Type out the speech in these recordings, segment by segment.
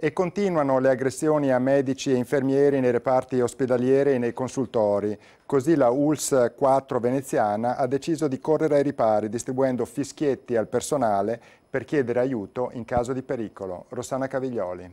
e continuano le aggressioni a medici e infermieri nei reparti ospedalieri e nei consultori. Così la ULS 4 veneziana ha deciso di correre ai ripari distribuendo fischietti al personale per chiedere aiuto in caso di pericolo. Rossana Caviglioli.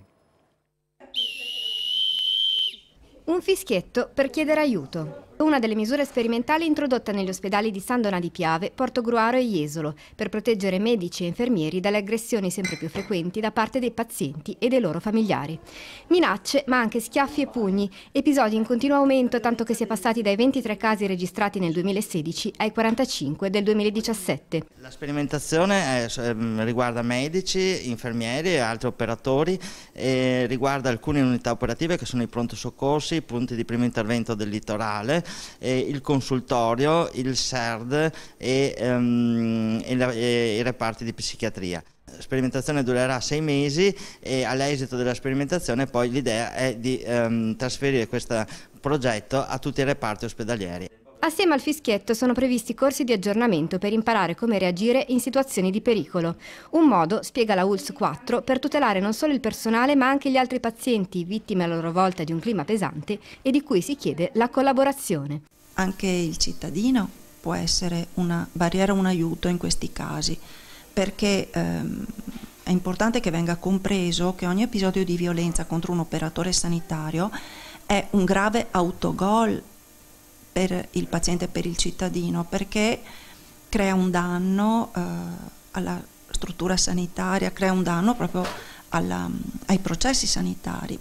Un fischietto per chiedere aiuto. Una delle misure sperimentali introdotta negli ospedali di San Dona di Piave, Porto Gruaro e Jesolo per proteggere medici e infermieri dalle aggressioni sempre più frequenti da parte dei pazienti e dei loro familiari. Minacce, ma anche schiaffi e pugni, episodi in continuo aumento tanto che si è passati dai 23 casi registrati nel 2016 ai 45 del 2017. La sperimentazione è, eh, ehm, riguarda medici, infermieri e altri operatori, e riguarda alcune unità operative che sono i pronto soccorsi, i punti di primo intervento del litorale, eh, il consultorio, il SERD e, ehm, e, la, e i reparti di psichiatria La sperimentazione durerà sei mesi e all'esito della sperimentazione poi l'idea è di ehm, trasferire questo progetto a tutti i reparti ospedalieri. Assieme al fischietto sono previsti corsi di aggiornamento per imparare come reagire in situazioni di pericolo. Un modo, spiega la ULS 4, per tutelare non solo il personale ma anche gli altri pazienti, vittime a loro volta di un clima pesante e di cui si chiede la collaborazione. Anche il cittadino può essere una barriera, un aiuto in questi casi, perché... Ehm, è importante che venga compreso che ogni episodio di violenza contro un operatore sanitario è un grave autogol per il paziente e per il cittadino perché crea un danno eh, alla struttura sanitaria, crea un danno proprio alla, ai processi sanitari.